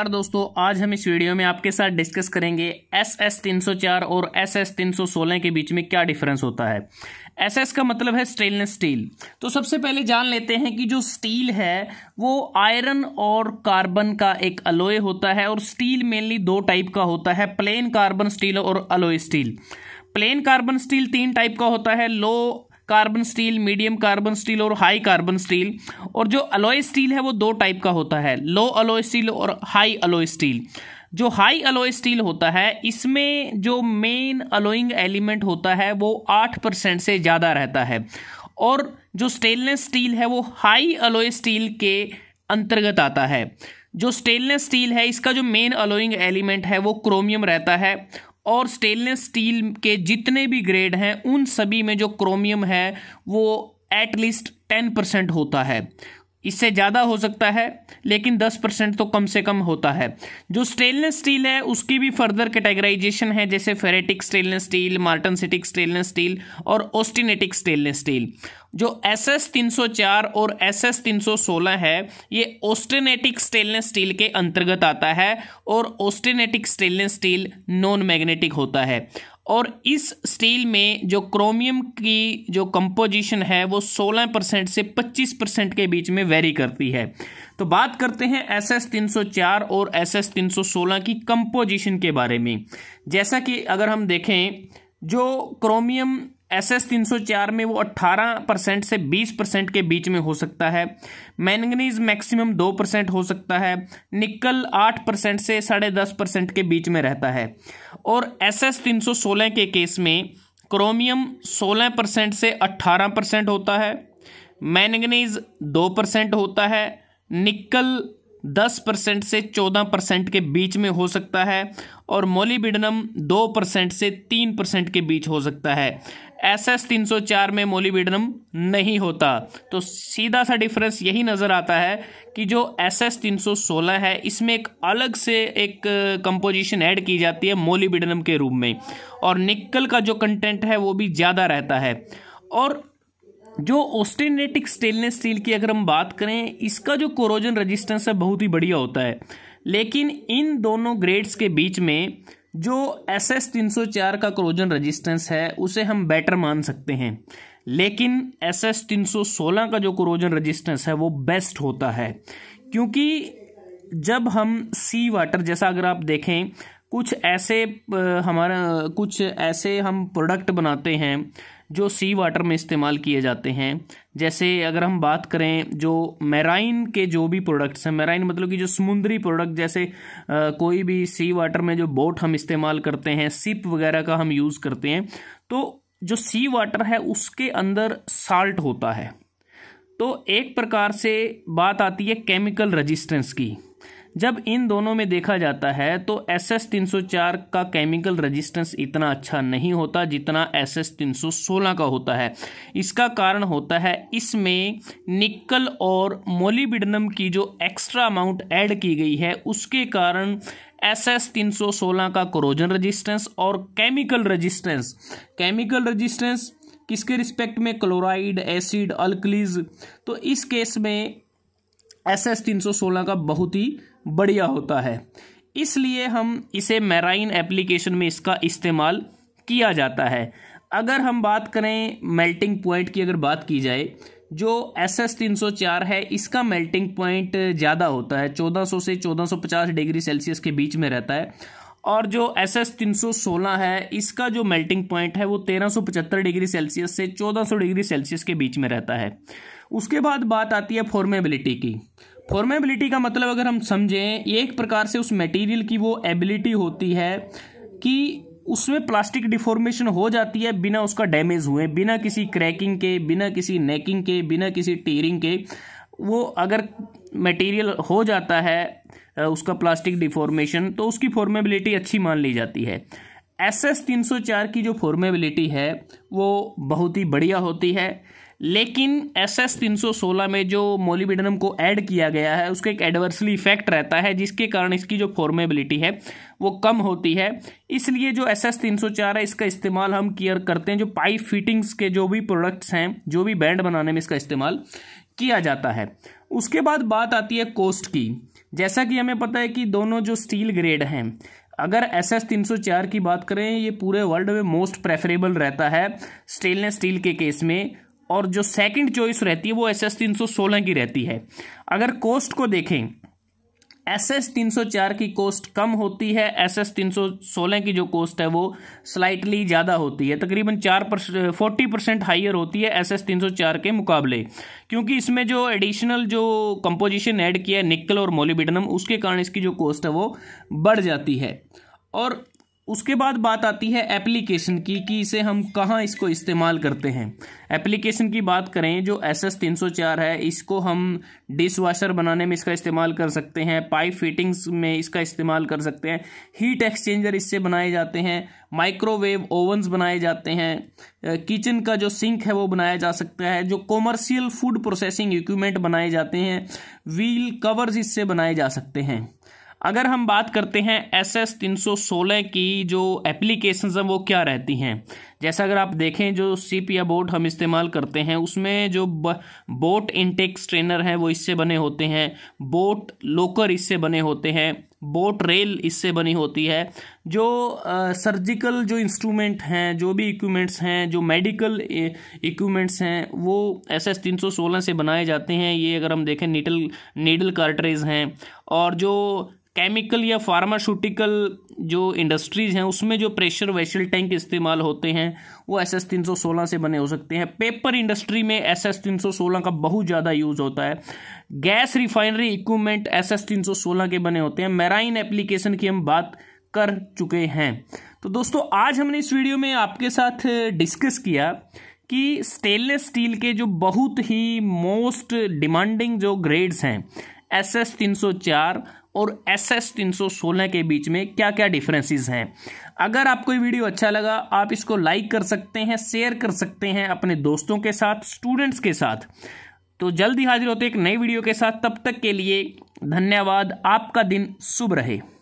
नमस्कार दोस्तों आज हम इस वीडियो में आपके साथ डिस्कस करेंगे एस एस तीन सौ चार और एस एस तीन सौ सोलह के बीच में क्या डिफरेंस होता है एस एस का मतलब है स्टेनलेस स्टील तो सबसे पहले जान लेते हैं कि जो स्टील है वो आयरन और कार्बन का एक अलोय होता है और स्टील मेनली दो टाइप का होता है प्लेन कार्बन स्टील और alloy steel plain carbon steel तीन टाइप का होता है low carbon steel medium carbon steel और हाई कार्बन स्टील और जो अलॉय स्टील है वो दो टाइप का होता है लो अलॉय स्टील और हाई अलॉय स्टील जो हाई अलॉय स्टील होता है इसमें जो मेन अलोइंग एलिमेंट होता है वो आठ परसेंट से ज़्यादा रहता है और जो स्टेनलेस स्टील है वो हाई अलॉय स्टील के अंतर्गत आता है जो स्टेनलेस स्टील है इसका जो मेन अलोइंग एलिमेंट है वो क्रोमियम रहता है और स्टेनलेस स्टील के जितने भी ग्रेड हैं उन सभी में जो क्रोमियम है वो एटलीस्ट टेन परसेंट होता है इससे ज़्यादा हो सकता है लेकिन 10 परसेंट तो कम से कम होता है जो स्टेनलेस स्टील है उसकी भी फर्दर कैटेगराइजेशन है जैसे ferritic stainless steel martensitic stainless steel और ओस्टिनेटिक स्टेनलेस स्टील जो एस एस तीन सौ चार और एस एस तीन सौ सोलह है ये ओस्टेनेटिक स्टेनलेस स्टील के अंतर्गत आता है और austenitic stainless steel non magnetic होता है और इस स्टील में जो क्रोमियम की जो कंपोजिशन है वो 16 परसेंट से 25 परसेंट के बीच में वेरी करती है तो बात करते हैं एस एस तीन और एस एस तीन की कंपोजिशन के बारे में जैसा कि अगर हम देखें जो क्रोमियम एस एस तीन सौ चार में वो अट्ठारह परसेंट से बीस परसेंट के बीच में हो सकता है मैंगनीज मैक्सिमम दो परसेंट हो सकता है निकल आठ परसेंट से साढ़े दस परसेंट के बीच में रहता है और एस एस तीन सौ सोलह के केस में क्रोमियम सोलह परसेंट से अट्ठारह परसेंट होता है मैंगनीज दो परसेंट होता है निकल दस परसेंट से चौदह परसेंट के बीच में हो सकता है और मोलीबिडनम दो परसेंट से तीन परसेंट के बीच हो सकता है एस एस तीन सौ चार में मोलीबिडनम नहीं होता तो सीधा सा डिफरेंस यही नज़र आता है कि जो एस एस तीन सौ सोलह है इसमें एक अलग से एक कंपोजिशन ऐड की जाती है मोलीबिडनम के रूप में और निकल का जो कंटेंट है वो भी ज़्यादा रहता है और जो ऑस्टेनेटिक स्टेनलेस स्टील की अगर हम बात करें इसका जो कोरोजन रेजिस्टेंस है बहुत ही बढ़िया होता है लेकिन इन दोनों ग्रेड्स के बीच में जो एस एस तीन सौ चार का क्रोजन रेजिस्टेंस है उसे हम बेटर मान सकते हैं लेकिन एस एस तीन सौ सोलह का जो क्रोजन रेजिस्टेंस है वो बेस्ट होता है क्योंकि जब हम सी वाटर जैसा अगर आप देखें कुछ ऐसे हमारा कुछ ऐसे हम प्रोडक्ट बनाते हैं जो सी वाटर में इस्तेमाल किए जाते हैं जैसे अगर हम बात करें जो मैराइन के जो भी प्रोडक्ट्स हैं मैराइन मतलब कि जो समुद्री प्रोडक्ट जैसे आ, कोई भी सी वाटर में जो बोट हम इस्तेमाल करते हैं सिप वगैरह का हम यूज़ करते हैं तो जो सी वाटर है उसके अंदर साल्ट होता है तो एक प्रकार से बात आती है केमिकल रजिस्टेंस की जब इन दोनों में देखा जाता है तो एस एस तीन सौ चार का केमिकल रेजिस्टेंस इतना अच्छा नहीं होता जितना एस एस तीन सौ सोलह का होता है इसका कारण होता है इसमें निकल और मोलिबिडनम की जो एक्स्ट्रा अमाउंट ऐड की गई है उसके कारण एस एस तीन सौ सोलह का क्रोजन रेजिस्टेंस और केमिकल रेजिस्टेंस केमिकल रेजिस्टेंस किसके रिस्पेक्ट में क्लोराइड एसिड अल्कलीज तो इस केस में एस एस तीन सौ सोलह का बहुत ही बढ़िया होता है इसलिए हम इसे मैराइन एप्लीकेशन में इसका इस्तेमाल किया जाता है अगर हम बात करें मेल्टिंग पॉइंट की अगर बात की जाए जो एस एस तीन सौ चार है इसका मेल्टिंग पॉइंट ज़्यादा होता है चौदह सौ से चौदह सौ पचास डिग्री सेल्सियस के बीच में रहता है और जो एस एस तीन सौ सोलह है इसका जो मेल्टिंग पॉइंट है वो तेरह सौ पचहत्तर डिग्री सेल्सियस से चौदह सौ डिग्री सेल्सियस के बीच में रहता है उसके बाद बात आती है फॉर्मेबिलिटी की फॉर्मेबिलिटी का मतलब अगर हम समझें एक प्रकार से उस मटेरियल की वो एबिलिटी होती है कि उसमें प्लास्टिक डिफॉर्मेशन हो जाती है बिना उसका डैमेज हुए बिना किसी क्रैकिंग के बिना किसी नेकिंग के बिना किसी टीरिंग के वो अगर मटेरियल हो जाता है उसका प्लास्टिक डिफॉर्मेशन तो उसकी फॉर्मेबिलिटी अच्छी मान ली जाती है एस एस तीन सौ चार की जो फॉर्मेबिलिटी है वो बहुत ही बढ़िया होती है लेकिन एस एस तीन सौ सोलह में जो मोलिबिडनम को ऐड किया गया है उसका एक एडवर्सली इफेक्ट रहता है जिसके कारण इसकी जो फॉर्मेबिलिटी है वो कम होती है इसलिए जो एस एस तीन सौ चार है इसका इस्तेमाल हम कियर करते हैं जो पाइप फिटिंग्स के जो भी प्रोडक्ट्स हैं जो भी बैंड बनाने में इसका इस्तेमाल किया जाता है उसके बाद बात आती है कोस्ट की जैसा कि हमें पता है कि दोनों जो स्टील ग्रेड हैं अगर एस एस तीन सौ चार की बात करें ये पूरे वर्ल्ड में मोस्ट प्रेफरेबल रहता है स्टेनलेस स्टील के केस में और जो सेकंड चॉइस रहती है वो एस एस तीन सौ सोलह की रहती है अगर कॉस्ट को देखें एस एस तीन सौ चार की कॉस्ट कम होती है एस एस तीन सौ सोलह की जो कॉस्ट है वो स्लाइटली ज़्यादा होती है तकरीबन चार परसेंट फोर्टी परसेंट हाइयर होती है एस एस तीन सौ चार के मुकाबले क्योंकि इसमें जो एडिशनल जो कंपोजिशन ऐड किया है निकल और मोलिबिडनम उसके कारण इसकी जो कॉस्ट है वो बढ़ जाती है और उसके बाद बात आती है एप्लीकेशन की कि इसे हम कहाँ इसको इस्तेमाल करते हैं एप्लीकेशन की बात करें जो एस एस तीन सौ चार है इसको हम डिश वाशर बनाने में इसका इस्तेमाल कर सकते हैं पाइप फिटिंग्स में इसका इस्तेमाल कर सकते हैं हीट एक्सचेंजर इससे बनाए जाते हैं माइक्रोवेव ओवन्स बनाए जाते हैं किचन का जो सिंक है वो बनाया जा सकता है जो कॉमर्शियल फूड प्रोसेसिंग इक्विपमेंट बनाए जाते हैं व्हील कवर्स इससे बनाए जा सकते हैं अगर हम बात करते हैं एस एस तीन सौ सोलह की जो एप्लीकेशन हैं वो क्या रहती हैं जैसा अगर आप देखें जो सी या बोट हम इस्तेमाल करते हैं उसमें जो बोट इंटेक्स ट्रेनर हैं वो इससे बने होते हैं बोट लोकर इससे बने होते हैं बोट रेल इससे बनी होती है जो आ, सर्जिकल जो इंस्ट्रूमेंट हैं जो भी इक्विपमेंट्स हैं जो मेडिकल इक्विपमेंट्स हैं वो एस एस तीन सौ सोलह से बनाए जाते हैं ये अगर हम देखें नीडल नीडल कार्टरेज हैं और जो केमिकल या फार्मास्यूटिकल जो इंडस्ट्रीज़ हैं उसमें जो प्रेशर वेशल टैंक इस्तेमाल होते हैं वो एस एस तीन सौ सोलह से बने हो सकते हैं पेपर इंडस्ट्री में एस एस तीन सौ सोलह का बहुत ज़्यादा यूज़ होता है gas refinery equipment S S तीन सौ सोलह के बने होते हैं मैराइन एप्लीकेशन की हम बात कर चुके हैं तो दोस्तों आज हमने इस वीडियो में आपके साथ डिस्कस किया कि स्टेनलेस स्टील के जो बहुत ही मोस्ट डिमांडिंग जो ग्रेड्स हैं एस एस तीन सौ चार और एस एस तीन सौ सोलह के बीच में क्या क्या डिफरेंसेस हैं अगर आपको ये वीडियो अच्छा लगा आप इसको लाइक कर सकते हैं शेयर कर सकते हैं अपने दोस्तों के साथ स्टूडेंट्स के साथ तो जल्दी हाजिर होते एक नई वीडियो के साथ तब तक के लिए धन्यवाद आपका दिन शुभ रहे